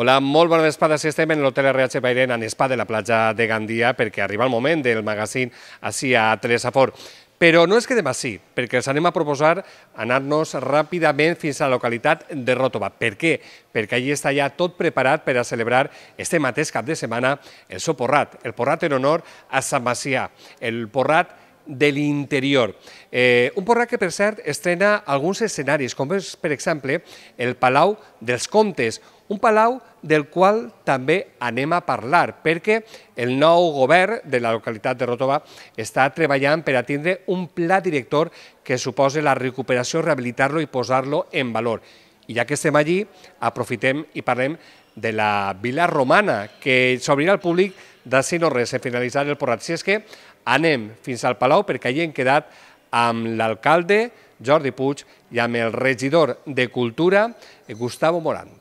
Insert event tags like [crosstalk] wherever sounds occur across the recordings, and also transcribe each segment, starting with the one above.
Hola, molt bona vesprada. Si estem en l'Hotel RH Bairén, en Espa de la platja de Gandia, perquè arriba el moment del magazín així a Telesafor. Però no és que demà sí, perquè els anem a proposar anar-nos ràpidament fins a la localitat de Ròtova. Per què? Perquè allí està ja tot preparat per a celebrar este mateix cap de setmana el seu porrat, el porrat en honor a Sant Macià, el porrat de l'interior. Eh, un porrat que, per cert, estrena alguns escenaris, com és, per exemple, el Palau dels Comtes, un palau del qual també anem a parlar, perquè el nou govern de la localitat de Rotova està treballant per a tindre un pla director que suposa la recuperació, rehabilitar-lo i posar-lo en valor. I ja que estem allí, aprofitem i parlem de la Vila Romana, que s'obrirà al públic de si no res a finalitzar el porrat. Si és que anem fins al Palau perquè allà hem quedat amb l'alcalde Jordi Puig i amb el regidor de Cultura, Gustavo Morant.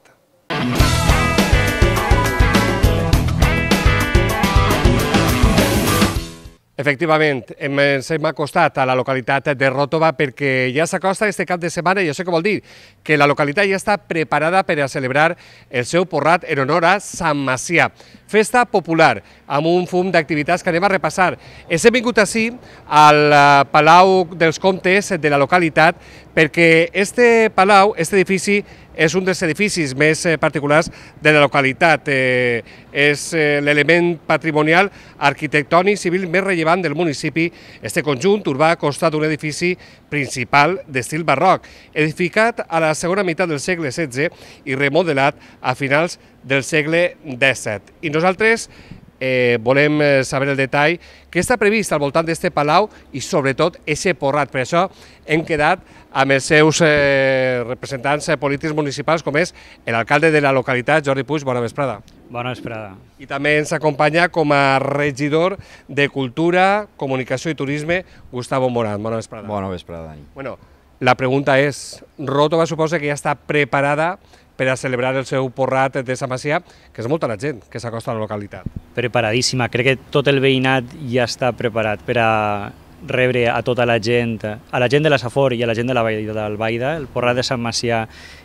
Efectivament, ens hem eh, acostat a la localitat de Ròtova perquè ja s'acosta este cap de setmana i això què vol dir? Que la localitat ja està preparada per a celebrar el seu porrat en honor a Sant Macià festa popular, amb un fum d'activitats que anem a repassar. Ens hem vingut així al eh, Palau dels Comtes de la localitat perquè este palau, este edifici, és un dels edificis més eh, particulars de la localitat. Eh, és eh, l'element patrimonial arquitectònic civil més rellevant del municipi. Este conjunt urbà consta d'un edifici principal d'estil barroc, edificat a la segona meitat del segle XVI i remodelat a finals del segle XVII. I nosaltres eh, volem eh, saber el detall que està previst al voltant d'este palau i sobretot ese porrat. Per això hem quedat amb els seus eh, representants eh, polítics municipals, com és l'alcalde de la localitat, Jordi Puig. Bona vesprada. Bona vesprada. I també ens acompanya com a regidor de Cultura, Comunicació i Turisme, Gustavo Morán. Bona vesprada. Bona vesprada, Dani. Bueno, la pregunta és, Ròtova suposa que ja està preparada per a celebrar el seu porrat de Sant Macià, que és molta la gent que s'acosta a la localitat. Preparadíssima, crec que tot el veïnat ja està preparat per a rebre a tota la gent, a la gent de la Safor i a la gent de la Vall d'Albaida. El porrat de Sant Macià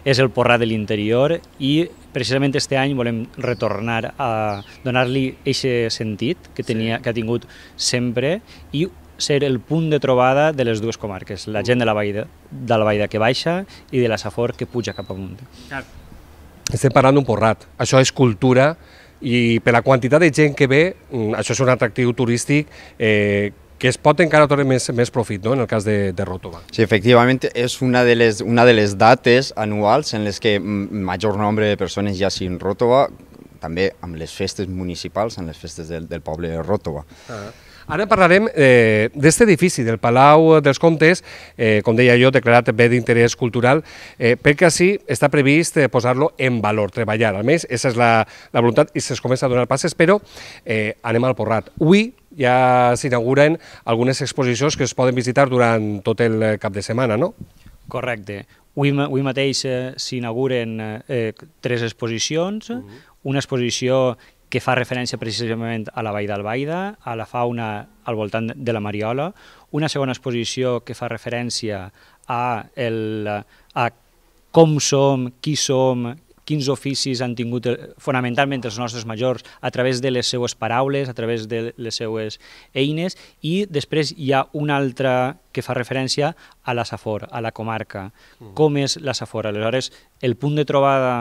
és el porrat de l'interior i precisament este any volem retornar a donar-li aquest sentit que, tenia, sí. que ha tingut sempre i ser el punt de trobada de les dues comarques, la gent de la Vall de, de la Vall de que baixa i de la Safor que puja cap amunt. Clar. Estem parlant d'un porrat. Això és cultura i per la quantitat de gent que ve, mm, això és un atractiu turístic eh, que es pot encara tornar més, més profit no? en el cas de, de Rotova. Sí, efectivament, és una de, les, una de les dates anuals en les que major nombre de persones ja sin Rotova, també amb les festes municipals, amb les festes del, del poble de Rotova. Ah. Uh -huh. Ara parlarem eh, d'aquest edifici, del Palau dels Comtes, eh, com deia jo, declarat bé d'interès cultural, eh, perquè així està previst eh, posar-lo en valor, treballar. més, aquesta és la, la voluntat i se'ns comença a donar passes, però eh, anem al porrat. Avui ja s'inauguren algunes exposicions que es poden visitar durant tot el cap de setmana, no? Correcte. Avui, avui mateix eh, s'inauguren eh, tres exposicions, uh mm-hmm. -huh una exposició que fa referència precisament a la Vall d'Albaida, a la fauna al voltant de la Mariola, una segona exposició que fa referència a, el, a com som, qui som, quins oficis han tingut eh, fonamentalment els nostres majors a través de les seues paraules, a través de les seues eines, i després hi ha una altra que fa referència a la Safor, a la comarca. Mm. Com és la Safor? Aleshores, el punt de trobada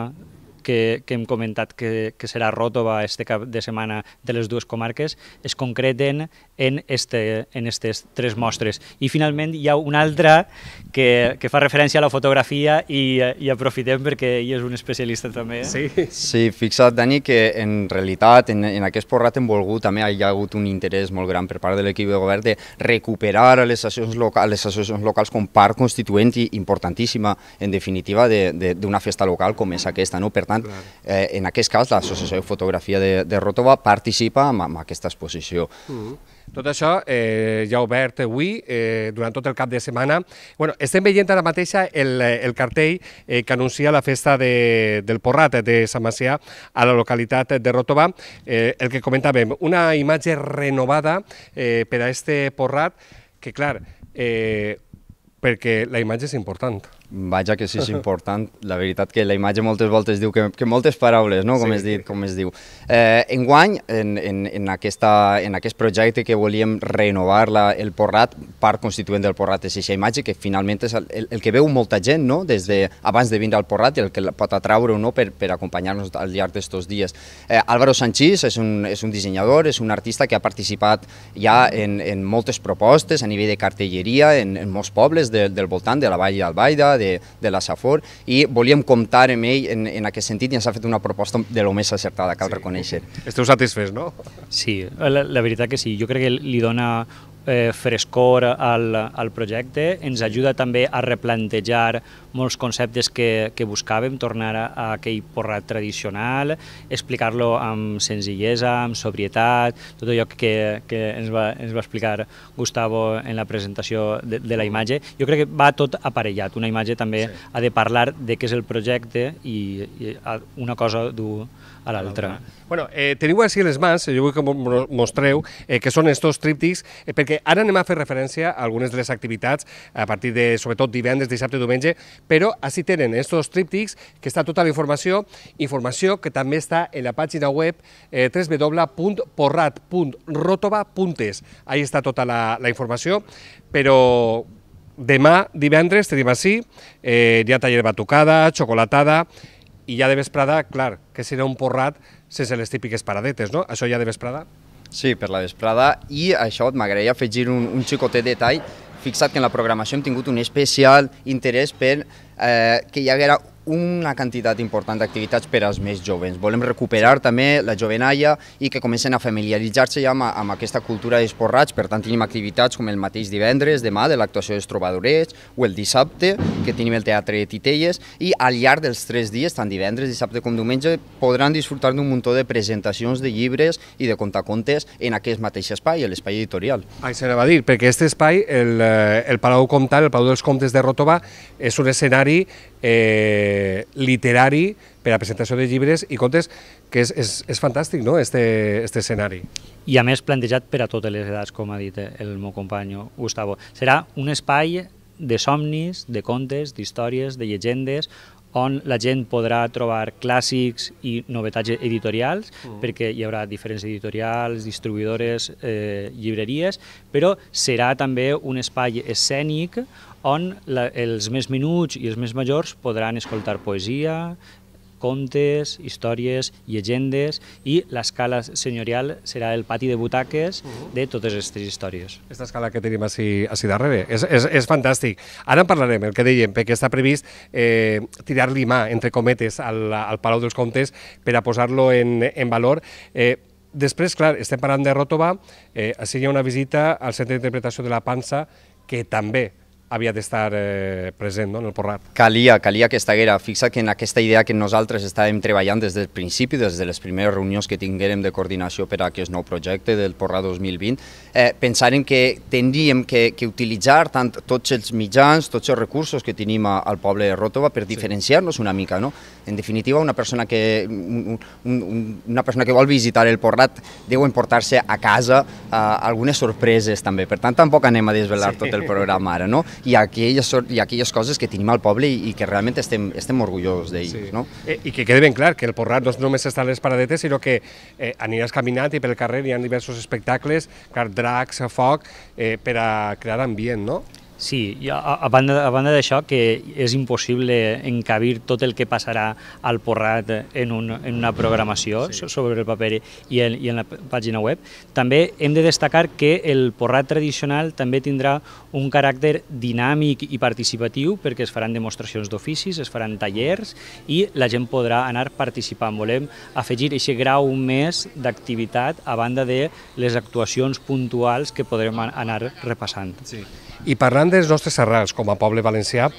que, que hem comentat que, que serà Ròtova este cap de setmana de les dues comarques, es concreten en, este, en aquestes tres mostres. I finalment hi ha una altra que, que fa referència a la fotografia i, i aprofitem perquè ell és un especialista també. Eh? Sí, sí fixa't, Dani, que en realitat en, en aquest porrat hem volgut, també hi ha hagut un interès molt gran per part de l'equip de govern de recuperar a les associacions locals, les associacions locals com part constituent i importantíssima, en definitiva, d'una de, de, festa local com és aquesta. No? Per tant, tant, eh, en aquest cas, l'Associació de Fotografia de, de Rotova participa en, en aquesta exposició. Mm -hmm. Tot això eh, ja obert avui, eh, durant tot el cap de setmana. Bueno, estem veient ara mateix el, eh, el cartell eh, que anuncia la festa de, del Porrat de Sant Macià a la localitat de Rotova. Eh, el que comentàvem, una imatge renovada eh, per a este Porrat, que clar, eh, perquè la imatge és important. Vaja que sí és important, la veritat que la imatge moltes voltes diu que, que moltes paraules, no? com, sí. es dit, com es diu. Eh, enguany, en, en, en, aquesta, en aquest projecte que volíem renovar la, el Porrat, part constituent del Porrat és aquesta imatge que finalment és el, el, el que veu molta gent no? des de, abans de vindre al Porrat i el que pot atraure no? per, per acompanyar-nos al llarg d'estos dies. Eh, Álvaro Sanchís és un, és un dissenyador, és un artista que ha participat ja en, en moltes propostes a nivell de cartelleria en, en molts pobles de, del voltant, de la Vall d'Albaida, de, de la Safor i volíem comptar amb ell en, en aquest sentit i ens ha fet una proposta de lo més acertada, cal sí. reconèixer. Esteu satisfets, no? Sí, la, la veritat que sí. Jo crec que li dona eh, frescor al, al projecte, ens ajuda també a replantejar molts conceptes que, que buscàvem, tornar a, a aquell porrat tradicional, explicar-lo amb senzillesa, amb sobrietat, tot allò que, que ens, va, ens va explicar Gustavo en la presentació de, de la mm. imatge. Jo crec que va tot aparellat, una imatge també sí. ha de parlar de què és el projecte i, i una cosa du a l'altra. Bueno, eh, teniu així les mans, jo vull que mostreu, eh, que són estos tríptics, eh, perquè perquè ara anem a fer referència a algunes de les activitats a partir de, sobretot, divendres, dissabte, diumenge, però així tenen estos tríptics que està tota la informació, informació que també està en la pàgina web eh, www.porrat.rotova.es. Ahí està tota la, la informació, però demà, divendres, tenim així, eh, hi ha taller de batucada, xocolatada, i ja de vesprada, clar, que serà un porrat sense les típiques paradetes, no? Això ja de vesprada... Sí, per la vesprada, i això m'agradaria afegir un, un xicotet detall, fixa't que en la programació hem tingut un especial interès per eh, que hi haguera una quantitat important d'activitats per als més joves. Volem recuperar també la jovenalla i que comencen a familiaritzar-se ja amb, amb aquesta cultura d'esporrats, per tant tenim activitats com el mateix divendres, demà, de l'actuació dels trobadorets, o el dissabte, que tenim el Teatre de Titelles, i al llarg dels tres dies, tant divendres, dissabte com diumenge, podran disfrutar d'un muntó de presentacions de llibres i de contacontes en aquest mateix espai, l'espai editorial. Això anava a dir, perquè aquest espai, el, eh, el Palau Comtal, el Palau dels Comtes de Rotova, és un escenari eh, literari per a presentació de llibres i contes, que és, és, és fantàstic, no?, este, este escenari. I a més plantejat per a totes les edats, com ha dit el meu company Gustavo. Serà un espai de somnis, de contes, d'històries, de llegendes, on la gent podrà trobar clàssics i novetats editorials, -huh. Mm. perquè hi haurà diferents editorials, distribuïdores, eh, llibreries, però serà també un espai escènic on la, els més minuts i els més majors podran escoltar poesia, contes, històries, llegendes i l'escala senyorial serà el pati de butaques mhm. de totes aquestes històries. Aquesta escala que tenim així, així darrere és, és, és fantàstic. Ara en parlarem, el que dèiem, perquè està previst eh, tirar-li mà, entre cometes, al, al Palau dels Comtes per a posar-lo en, en valor. Eh, després, clar, estem parlant de Rotova, eh, així hi ha una visita al Centre d'Interpretació de la Pansa que també havia d'estar eh, present no, en el porrat. Calia, calia que estiguera. Fixa que en aquesta idea que nosaltres estàvem treballant des del principi, des de les primeres reunions que tinguérem de coordinació per a aquest nou projecte del Porrat 2020, eh, pensàrem que tindríem que, que utilitzar tant tots els mitjans, tots els recursos que tenim al poble de Ròtova per diferenciar-nos una mica. No? En definitiva, una persona, que, un, un, una persona que vol visitar el Porrat deu emportar-se a casa eh, algunes sorpreses també. Per tant, tampoc anem a desvelar sí. tot el programa ara. No? i aquelles, i aquelles coses que tenim al poble i, i que realment estem, estem orgullosos d'ells. Sí. No? I, eh, I que quede ben clar que el Porrat no només està a les paradetes, sinó que eh, aniràs caminant i pel carrer hi ha diversos espectacles, clar, dracs, foc, eh, per a crear ambient, no? Sí, a, a banda, a banda d'això que és impossible encabir tot el que passarà al porrat en, un, en una programació sí. sobre el paper i en, i en la pàgina web, també hem de destacar que el porrat tradicional també tindrà un caràcter dinàmic i participatiu perquè es faran demostracions d'oficis, es faran tallers i la gent podrà anar participant. Volem afegir aquest grau més d'activitat a banda de les actuacions puntuals que podrem anar repassant. Sí. I parlant de les nostres arrels com a poble valencià,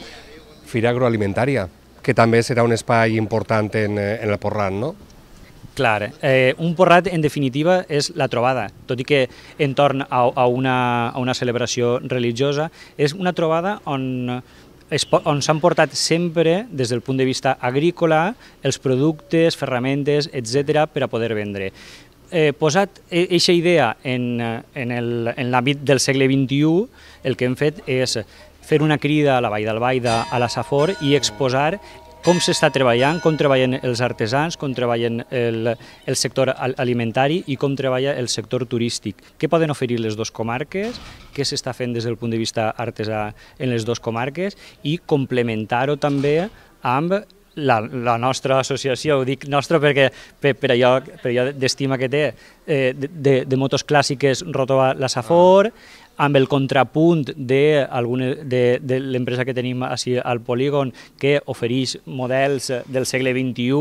Fira Agroalimentària, que també serà un espai important en, eh, en el Porrat, no? Clar, eh, un porrat en definitiva és la trobada, tot i que entorn a, a, una, a una celebració religiosa, és una trobada on, on s'han portat sempre, des del punt de vista agrícola, els productes, ferramentes, etc per a poder vendre eh, posat aquesta idea en, eh, en l'àmbit del segle XXI, el que hem fet és fer una crida a la Vall d'Albaida, a la Safor, i exposar com s'està treballant, com treballen els artesans, com treballen el, el sector alimentari i com treballa el sector turístic. Què poden oferir les dues comarques, què s'està fent des del punt de vista artesà en les dues comarques i complementar-ho també amb la, la nostra associació, ho dic nostra perquè per, per allò, per allò d'estima que té, eh, de, de, de motos clàssiques rotova la Safor, ah. amb el contrapunt de, alguna, de, de l'empresa que tenim així al polígon, que ofereix models del segle XXI,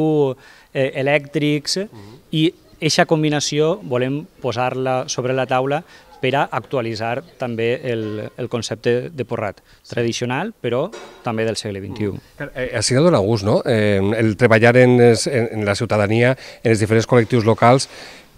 eh, elèctrics, uh mm-hmm. -huh. i aquesta combinació volem posar-la sobre la taula per a actualitzar també el, el concepte de porrat tradicional, però també del segle XXI. Mm. Eh, ha sido d'un gust, no? Eh, el treballar en, en, en la ciutadania, en els diferents col·lectius locals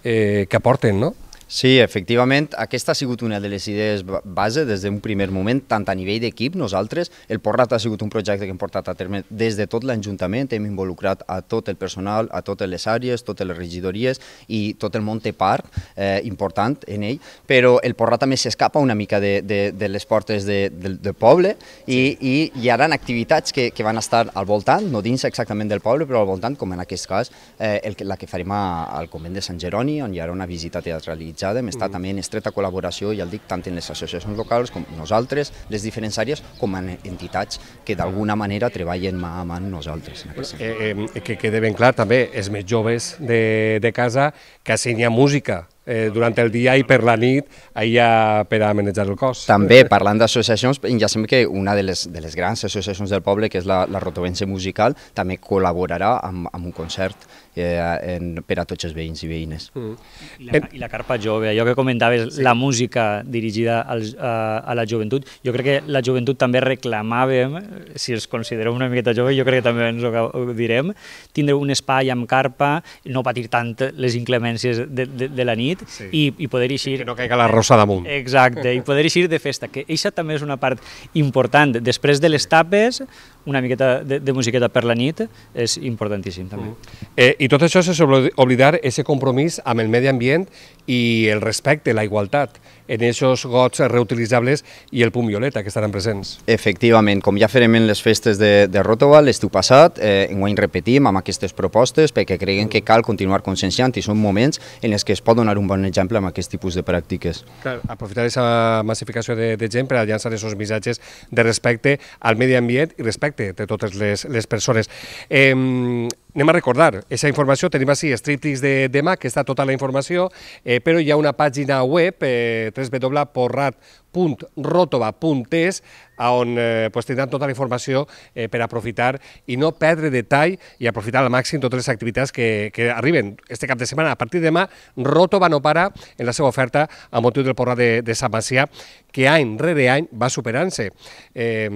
eh, que aporten, no? Sí, efectivament, aquesta ha sigut una de les idees base des d'un primer moment, tant a nivell d'equip, nosaltres, el Porrat ha sigut un projecte que hem portat a terme des de tot l'Ajuntament, hem involucrat a tot el personal, a totes les àrees, totes les regidories i tot el món té part eh, important en ell, però el Porrat també s'escapa una mica de, de, de les portes de, del, del poble i, i hi haurà activitats que, que van estar al voltant, no dins exactament del poble, però al voltant, com en aquest cas, eh, el, la que farem a, al Convent de Sant Jeroni, on hi haurà una visita teatralitzada organitzada, hem estat també en estreta col·laboració, ja el dic, tant en les associacions locals com nosaltres, les diferents àrees, com en entitats que d'alguna manera treballen mà a mà amb nosaltres. En eh, eh, que quede ben clar també, els més joves de, de casa, que assenyar música, eh, durant el dia i per la nit allà per a manejar el cos. També, parlant d'associacions, ja sembla que una de les, de les grans associacions del poble, que és la, la Rotovense Musical, també col·laborarà amb, amb un concert eh, en, per a tots els veïns i veïnes. Mm. mm. I, la, I la carpa jove, allò que comentaves, sí. la música dirigida als, a, a la joventut, jo crec que la joventut també reclamàvem, si els considereu una miqueta jove, jo crec que també ens ho, ho direm, tindre un espai amb carpa, no patir tant les inclemències de, de, de la nit, nit sí. i, i poder eixir... Que no caiga la rosa damunt. Exacte, i poder eixir de festa, que això també és una part important. Després de les tapes, una miqueta de, de musiqueta per la nit és importantíssim també. Mm. Eh, I tot això és oblidar ese compromís amb el medi ambient i el respecte, la igualtat en aquests gots reutilitzables i el punt violeta que estaran presents. Efectivament, com ja farem en les festes de, de Rotova l'estiu passat, eh, guany repetim amb aquestes propostes perquè creiem que cal continuar conscienciant i són moments en els que es pot donar un bon exemple amb aquest tipus de pràctiques. Clar, aprofitar aquesta massificació de, de gent per a llançar aquests missatges de respecte al medi ambient i respecte de, todas las personas. Em, anem a recordar, aquesta informació tenim així, Striptease de demà, que està tota la informació, eh, però hi ha una pàgina web, eh, www.porrat.rotova.es, on eh, pues, tindran tota la informació eh, per aprofitar i no perdre detall i aprofitar al màxim totes les activitats que, que arriben este cap de setmana. A partir de demà, Rotova no para en la seva oferta a motiu del Porrat de, de Sant Macià, que any rere any va superant-se. Eh,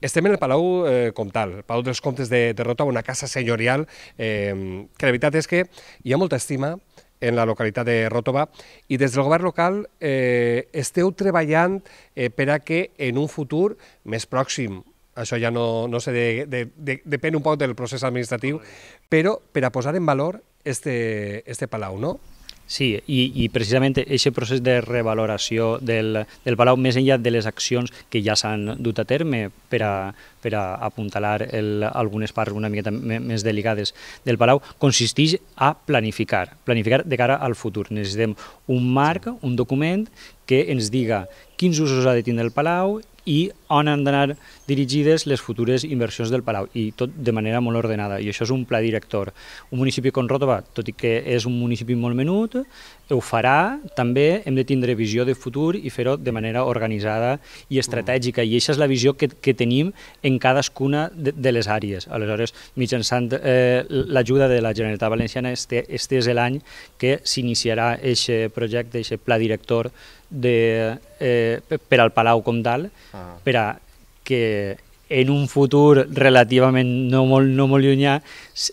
estem en el Palau eh, Comtal, el Palau dels Comtes de, de Rotova, una casa senyorial eh, que la veritat és que hi ha molta estima en la localitat de Ròtova i des del govern local eh, esteu treballant eh, per a que en un futur més pròxim això ja no, no sé, de, de, de, depèn un poc del procés administratiu, però per a posar en valor este, este palau, no? Sí, i, i precisament aquest procés de revaloració del, del Palau, més enllà de les accions que ja s'han dut a terme per a, per a apuntalar el, algunes parts una miqueta més delicades del Palau, consisteix a planificar, planificar de cara al futur. Necessitem un marc, un document que ens diga quins usos ha de tindre el Palau, i on han d'anar dirigides les futures inversions del Palau, i tot de manera molt ordenada, i això és un pla director. Un municipi com Ròtova, tot i que és un municipi molt menut, ho farà, també hem de tindre visió de futur i fer-ho de manera organitzada i estratègica, i això és la visió que, que tenim en cadascuna de, de les àrees. Aleshores, mitjançant eh, l'ajuda de la Generalitat Valenciana, este, este és l'any que s'iniciarà aquest projecte, aquest pla director de, eh, per al Palau com tal, ah. per a que en un futur relativament no molt, no molt llunyà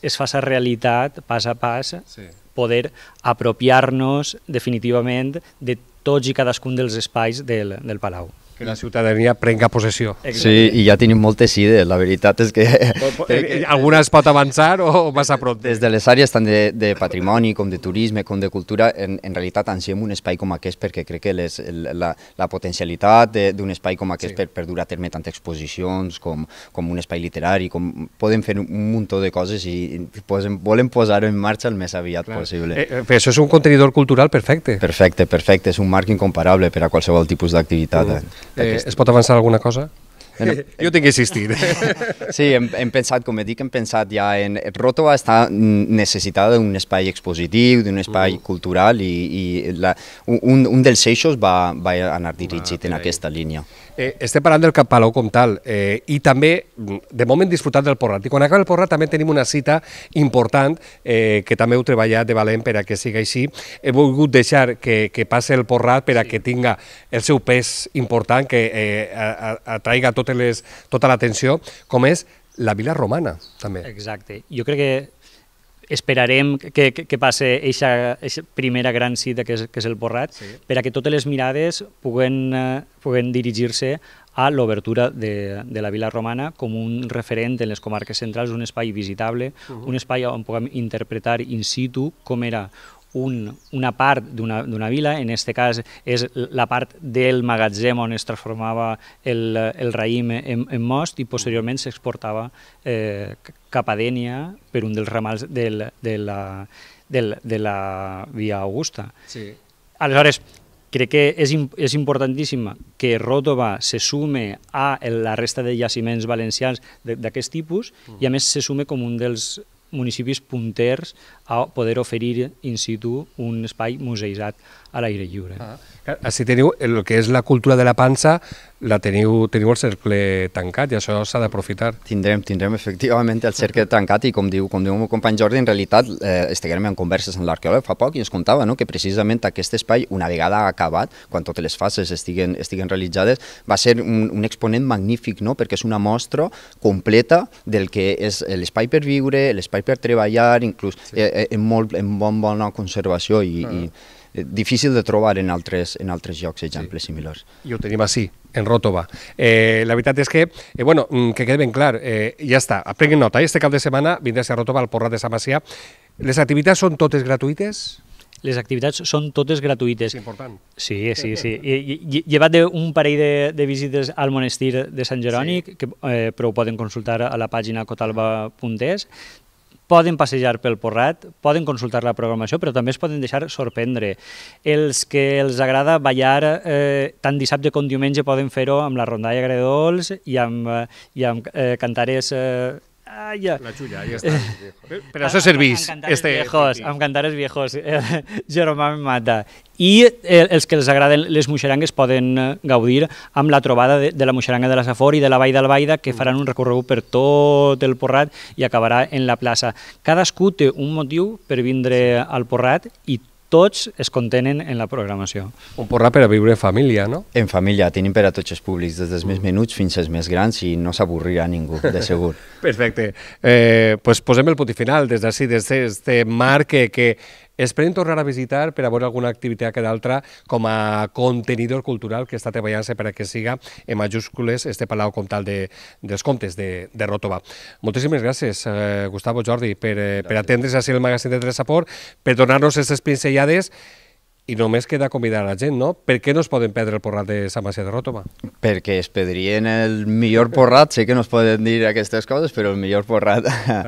es faça realitat, pas a pas, sí. poder apropiar-nos definitivament de tots i cadascun dels espais del, del Palau que la ciutadania prenga possessió. Sí, i ja tenim moltes idees, la veritat és que... Eh, eh, alguna es pot avançar o massa prop? Des de les àrees tant de, de patrimoni com de turisme com de cultura, en, en realitat ansiem un espai com aquest perquè crec que les, la, la potencialitat d'un espai com aquest sí. per, per dur a terme tant exposicions com, com un espai literari, com podem fer un munt de coses i posem, volem posar-ho en marxa el més aviat Clar. possible. Eh, eh, això és un contenidor cultural perfecte. Perfecte, perfecte, és un marc incomparable per a qualsevol tipus d'activitat. Mm. Eh, es pot avançar alguna cosa? En, jo tinc insistit. [laughs] sí, hem, hem pensat, com he dit, hem pensat ja en... Rotova està necessitada d'un espai expositiu, d'un espai uh cultural i, i la, un, un dels eixos va, va anar dirigit ah, en aquesta línia. Eh, estem parlant del Palau com tal eh, i també, de moment, disfrutant del Porrat. I quan acaba el Porrat també tenim una cita important eh, que també heu treballat de valent per a que sigui així. He volgut deixar que, que passe el Porrat per a sí. que tinga el seu pes important, que eh, atraiga tot totes les, tota l'atenció, com és la vila romana, també. Exacte. Jo crec que esperarem que, que, que passe eixa, eixa primera gran cita que és, que és el borrat sí. per a que totes les mirades puguen, eh, puguen dirigir-se a l'obertura de, de la Vila Romana com un referent en les comarques centrals, un espai visitable, uh mhm. -huh. un espai on puguem interpretar in situ com era un, una part d'una vila, en aquest cas és la part del magatzem on es transformava el, el raïm en, en most i posteriorment s'exportava eh, cap a Dènia per un dels ramals del, de, la, del, de la Via Augusta. Sí. Aleshores, crec que és, és importantíssima que Ròtova se sume a la resta de jaciments valencians d'aquest tipus mm. i a més se sume com un dels municipis punters a poder oferir in situ un espai museïsat a l'aire lliure. Ah. Així teniu el que és la cultura de la pansa, la teniu, teniu el cercle tancat i això s'ha d'aprofitar. Tindrem, tindrem efectivament el cercle tancat i com diu, com diu el meu company Jordi, en realitat eh, estiguem en converses amb l'arqueòleg fa poc i ens contava no, que precisament aquest espai, una vegada acabat, quan totes les fases estiguen, estiguen realitzades, va ser un, un exponent magnífic, no? perquè és una mostra completa del que és l'espai per viure, l'espai per treballar, inclús sí. eh, eh en, molt, en bon, bona conservació i, ah. i Eh, difícil de trobar en altres, en altres llocs exemples sí. similars. I ho tenim així, en Ròtova. Eh, la veritat és que, eh, bueno, mm, que quede ben clar, eh, ja està, aprenguin nota, este cap de setmana vindràs a Ròtova al Porrat de Sant Macià. Les activitats són totes gratuïtes? les activitats són totes gratuïtes. És important. Sí, sí, sí. Llevat d'un parell de, de visites al monestir de Sant Jeroni, sí. que eh, però ho poden consultar a la pàgina cotalba.es, poden passejar pel Porrat, poden consultar la programació, però també es poden deixar sorprendre. Els que els agrada ballar eh, tant dissabte com diumenge poden fer-ho amb la rondalla Gredols i amb, eh, i amb eh, cantares eh, ja. La xulla, ja está. Eh, pero això servís. Este... Viejos, amb cantares viejos. Jeromà me mata. I eh, els que els agraden les muixerangues poden eh, gaudir amb la trobada de, de la muixeranga de la Safor i de la Vall d'Albaida, que faran un recorregut per tot el Porrat i acabarà en la plaça. Cadascú té un motiu per vindre al Porrat i tots es contenen en la programació. Un porrà per a viure en família, no? En família, tenim per a tots els públics, des dels més mm. menuts fins als més grans i no s'avorrirà ningú, de [laughs] segur. Perfecte. Eh, pues posem el punt final des d'ací, des d'aquest marc que, que Esperem tornar a visitar per a veure alguna activitat que d'altra com a contenidor cultural que està treballant-se per a que siga en majúscules este Palau Comtal de, dels Comtes de, de Ròtova. Moltíssimes gràcies, eh, Gustavo Jordi, per, eh, per atendre's així el magasin de Tres Aport, per donar-nos aquestes pincellades i només queda convidar a la gent, no? Per què no es poden perdre el porrat de Sant Macià de Ròtova? Perquè es pedrien el millor porrat, sé que no es poden dir aquestes coses, però el millor porrat... Ah.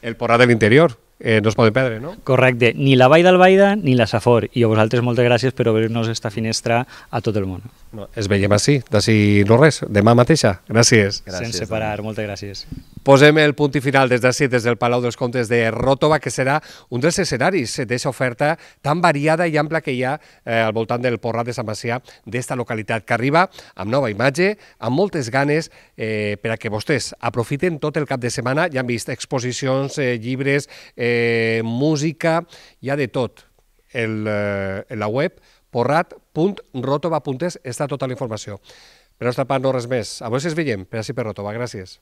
El porrat de l'interior eh, no es poden perdre, no? Correcte, ni la Vall d'Albaida ni la Safor. I a vosaltres moltes gràcies per obrir-nos esta finestra a tot el món. No, es veiem així, d'ací no res, demà mateixa. Gràcies. gràcies Sense parar, també. moltes gràcies. Posem el punt i final des d'ací, des del Palau dels Comtes de Ròtova, que serà un dels escenaris d'aquesta oferta tan variada i ampla que hi ha eh, al voltant del Porrat de Sant Macià d'esta localitat, que arriba amb nova imatge, amb moltes ganes eh, per a que vostès aprofiten tot el cap de setmana, ja han vist exposicions, eh, llibres, eh, eh, música, hi ha de tot. El, eh, la web porrat.rotova.es està tota la informació. Per nostra part, no res més. A vosaltres ens veiem. Per així per Rotova. Gràcies.